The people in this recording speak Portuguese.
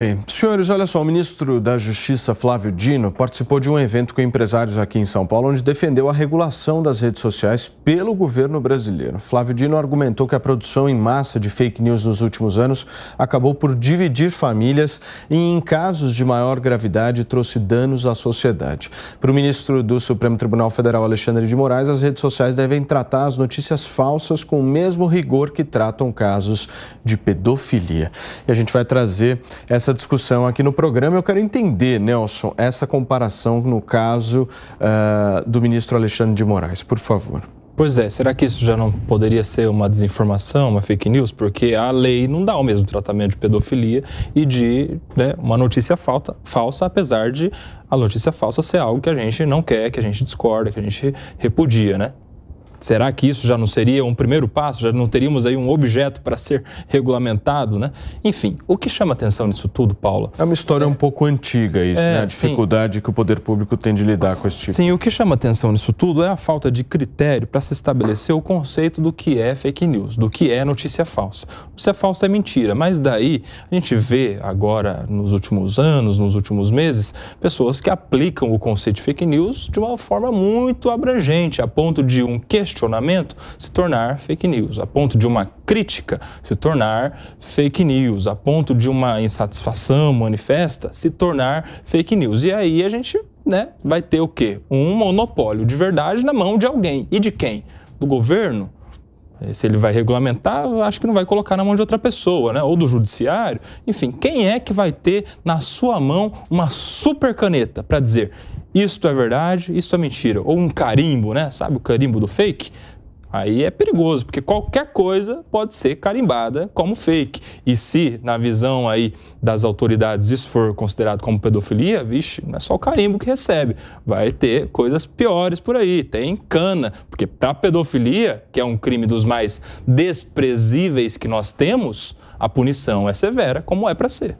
Bem, senhores, olha só, o ministro da Justiça, Flávio Dino, participou de um evento com empresários aqui em São Paulo, onde defendeu a regulação das redes sociais pelo governo brasileiro. Flávio Dino argumentou que a produção em massa de fake news nos últimos anos acabou por dividir famílias e, em casos de maior gravidade, trouxe danos à sociedade. Para o ministro do Supremo Tribunal Federal, Alexandre de Moraes, as redes sociais devem tratar as notícias falsas com o mesmo rigor que tratam casos de pedofilia. E a gente vai trazer essa essa discussão aqui no programa. Eu quero entender, Nelson, essa comparação no caso uh, do ministro Alexandre de Moraes, por favor. Pois é, será que isso já não poderia ser uma desinformação, uma fake news? Porque a lei não dá o mesmo tratamento de pedofilia e de né, uma notícia falta, falsa, apesar de a notícia falsa ser algo que a gente não quer, que a gente discorda, que a gente repudia, né? Será que isso já não seria um primeiro passo? Já não teríamos aí um objeto para ser regulamentado, né? Enfim, o que chama atenção nisso tudo, Paula? É uma história é, um pouco antiga isso, é, né? A dificuldade sim. que o poder público tem de lidar com esse tipo. Sim, o que chama atenção nisso tudo é a falta de critério para se estabelecer o conceito do que é fake news, do que é notícia falsa. Notícia falsa é mentira, mas daí a gente vê agora nos últimos anos, nos últimos meses, pessoas que aplicam o conceito de fake news de uma forma muito abrangente, a ponto de um que questionamento se tornar fake news, a ponto de uma crítica se tornar fake news, a ponto de uma insatisfação manifesta se tornar fake news. E aí a gente né, vai ter o quê? Um monopólio de verdade na mão de alguém. E de quem? Do governo? Eh, se ele vai regulamentar, acho que não vai colocar na mão de outra pessoa, né? Ou do judiciário. Enfim, quem é que vai ter na sua mão uma super caneta para dizer isto é verdade, isto é mentira? Ou um carimbo, né? Sabe o carimbo do fake? Aí é perigoso, porque qualquer coisa pode ser carimbada como fake. E se, na visão aí das autoridades, isso for considerado como pedofilia, vixe, não é só o carimbo que recebe. Vai ter coisas piores por aí. Tem cana, porque para pedofilia, que é um crime dos mais desprezíveis que nós temos, a punição é severa, como é para ser.